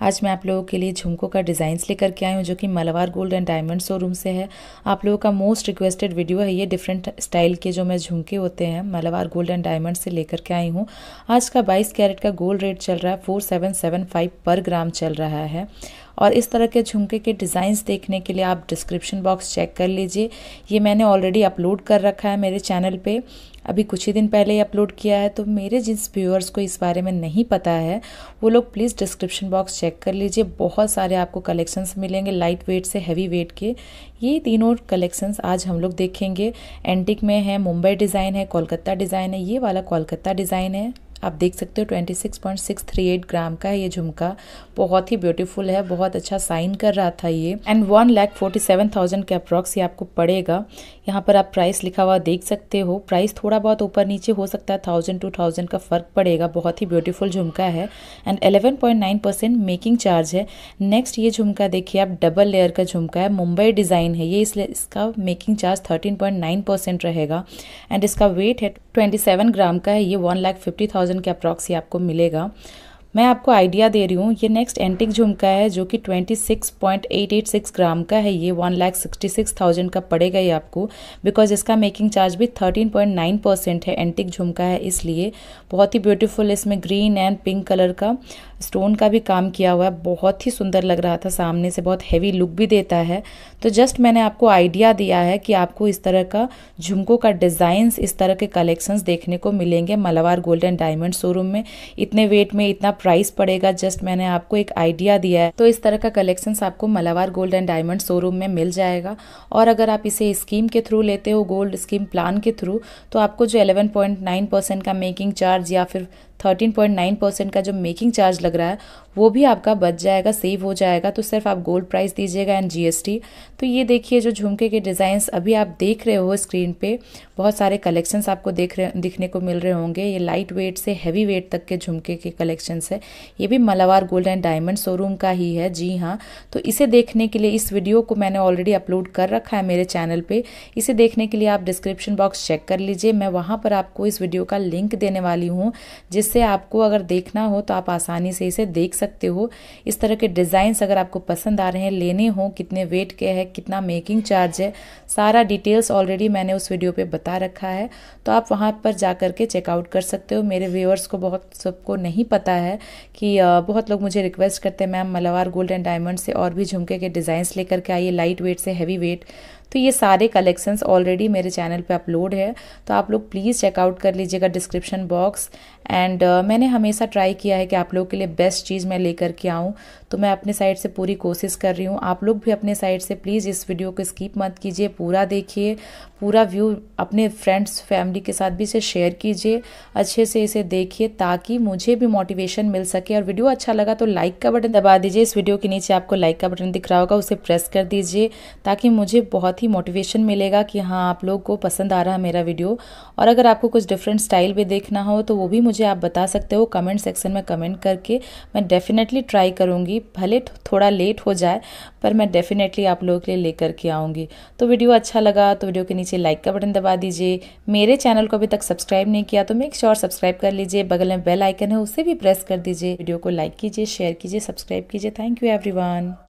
आज मैं आप लोगों के लिए झुमकों का डिज़ाइंस लेकर के आई हूँ जो कि मलवार गोल्ड एंड डायमंड शोरूम से है आप लोगों का मोस्ट रिक्वेस्टेड वीडियो है ये डिफरेंट स्टाइल के जो मैं झुमके होते हैं मलवार गोल्ड एंड डायमंड से लेकर के आई हूँ आज का बाईस कैरेट का गोल्ड रेट चल रहा है फोर पर ग्राम चल रहा है और इस तरह के झुमके के डिज़ाइंस देखने के लिए आप डिस्क्रिप्शन बॉक्स चेक कर लीजिए ये मैंने ऑलरेडी अपलोड कर रखा है मेरे चैनल पे अभी कुछ ही दिन पहले ही अपलोड किया है तो मेरे जिस व्यूअर्स को इस बारे में नहीं पता है वो लोग प्लीज़ डिस्क्रिप्शन बॉक्स चेक कर लीजिए बहुत सारे आपको कलेक्शंस मिलेंगे लाइट वेट से हैवी वेट के ये तीनों कलेक्शंस आज हम लोग देखेंगे एंटिक में है मुंबई डिज़ाइन है कोलकाता डिज़ाइन है ये वाला कोलकाता डिज़ाइन है आप देख सकते हो 26.638 ग्राम का है ये झुमका बहुत ही ब्यूटीफुल है बहुत अच्छा साइन कर रहा था ये and one lakh forty seven thousand के अप्रॉक्स ये आपको पड़ेगा यहाँ पर आप प्राइस लिखा हुआ देख सकते हो प्राइस थोड़ा बहुत ऊपर नीचे हो सकता है थाउजेंड टू थाउजेंड का फ़र्क पड़ेगा बहुत ही ब्यूटीफुल झुमका है and eleven point nine percent making charge है नेक्स्ट ये झुमका देखिए आप डबल लेयर का झुमका है मुंबई डिज़ाइन है ये इसलिए इसका making charge thirteen point nine percent रहेगा एंड इसका वेट है ट्वेंटी सेवन ग्राम का है ये one lakh fifty thousand thousand के अप्रॉक्स ही आपको मिलेगा मैं आपको आइडिया दे रही हूँ ये नेक्स्ट एंटिक झुमका है जो कि 26.886 ग्राम का है ये one lakh sixty six thousand का पड़ेगा ये आपको बिकॉज इसका मेकिंग चार्ज भी 13.9 परसेंट है एंटिक झुमका है इसलिए बहुत ही ब्यूटीफुल इसमें ग्रीन एंड पिंक कलर का स्टोन का भी काम किया हुआ है बहुत ही सुंदर लग रहा था सामने से बहुत हैवी लुक भी देता है तो जस्ट मैंने आपको आइडिया दिया है कि आपको इस तरह का झुमकों का डिज़ाइंस इस तरह के कलेक्शंस देखने को मिलेंगे Malabar gold and diamond showroom में इतने वेट में इतना प्राइस पड़ेगा जस्ट मैंने आपको एक आइडिया दिया है तो इस तरह का कलेक्शन आपको Malabar gold and diamond showroom में मिल जाएगा और अगर आप इसे स्कीम के थ्रू लेते हो गोल्ड स्कीम प्लान के थ्रू तो आपको जो 11.9 परसेंट का मेकिंग चार्ज या फिर थर्टीन पॉइंट नाइन परसेंट का जो मेकिंग चार्ज लग रहा है वो भी आपका बच जाएगा सेव हो जाएगा तो सिर्फ आप गोल्ड प्राइस दीजिएगा एंड जीएसटी तो ये देखिए जो झुमके के डिज़ाइंस अभी आप देख रहे हो स्क्रीन पे बहुत सारे कलेक्शंस आपको देख रहे दिखने को मिल रहे होंगे ये लाइट वेट से हैवी वेट तक के झुमके के कलेक्शंस है ये भी Malabar gold and diamond showroom का ही है जी हाँ तो इसे देखने के लिए इस वीडियो को मैंने ऑलरेडी अपलोड कर रखा है मेरे चैनल पर इसे देखने के लिए आप डिस्क्रिप्शन बॉक्स चेक कर लीजिए मैं वहाँ पर आपको इस वीडियो का लिंक देने वाली हूँ जिस जिससे आपको अगर देखना हो तो आप आसानी से इसे देख सकते हो इस तरह के डिज़ाइंस अगर आपको पसंद आ रहे हैं लेने हो कितने वेट के है कितना मेकिंग चार्ज है सारा डिटेल्स ऑलरेडी मैंने उस वीडियो पे बता रखा है तो आप वहाँ पर जा कर के चेकआउट कर सकते हो मेरे व्यूअर्स को बहुत सबको नहीं पता है कि बहुत लोग मुझे रिक्वेस्ट करते हैं ma'am Malabar gold and diamond से और भी झुमके के डिज़ाइंस लेकर के आइए लाइट वेट से हैवी वेट तो ये सारे कलेक्शंस ऑलरेडी मेरे चैनल पे अपलोड है तो आप लोग प्लीज़ चेकआउट कर लीजिएगा डिस्क्रिप्शन बॉक्स एंड uh, मैंने हमेशा ट्राई किया है कि आप लोगों के लिए बेस्ट चीज़ मैं लेकर के आऊँ तो मैं अपने साइड से पूरी कोशिश कर रही हूँ आप लोग भी अपने साइड से प्लीज़ इस वीडियो को स्किप मत कीजिए पूरा देखिए पूरा व्यू अपने फ्रेंड्स फैमिली के साथ भी इसे शेयर कीजिए अच्छे से इसे देखिए ताकि मुझे भी मोटिवेशन मिल सके और वीडियो अच्छा लगा तो लाइक का बटन दबा दीजिए इस वीडियो के नीचे आपको लाइक का बटन दिख रहा होगा उसे प्रेस कर दीजिए ताकि मुझे बहुत साथ ही मोटिवेशन मिलेगा कि हाँ आप लोग को पसंद आ रहा है मेरा वीडियो और अगर आपको कुछ डिफरेंट स्टाइल भी देखना हो तो वो भी मुझे आप बता सकते हो कमेंट सेक्शन में कमेंट करके मैं डेफिनेटली ट्राई करूँगी भले थोड़ा लेट हो जाए पर मैं डेफिनेटली आप लोगों के लिए लेकर के आऊँगी तो वीडियो अच्छा लगा तो वीडियो के नीचे लाइक का बटन दबा दीजिए मेरे चैनल को अभी तक सब्सक्राइब नहीं किया तो मेक श्योर सब्सक्राइब कर लीजिए बगल में बेल आइकन है उसे भी प्रेस कर दीजिए वीडियो को लाइक कीजिए शेयर कीजिए सब्सक्राइब कीजिए थैंक यू एवरीवन